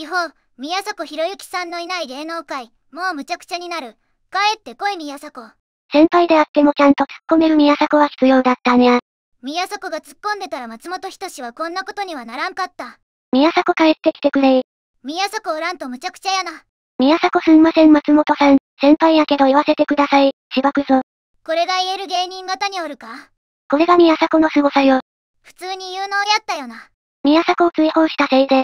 秘宝、宮迫博之さんのいない芸能界、もうむちゃくちゃになる。帰ってこい宮迫。先輩であってもちゃんと突っ込める宮迫は必要だったんや。宮迫が突っ込んでたら松本人志はこんなことにはならんかった。宮迫帰ってきてくれ宮迫おらんとむちゃくちゃやな。宮迫すんません松本さん、先輩やけど言わせてください、しばくぞ。これが言える芸人型におるかこれが宮迫の凄さよ。普通に有能やったよな。宮迫を追放したせいで、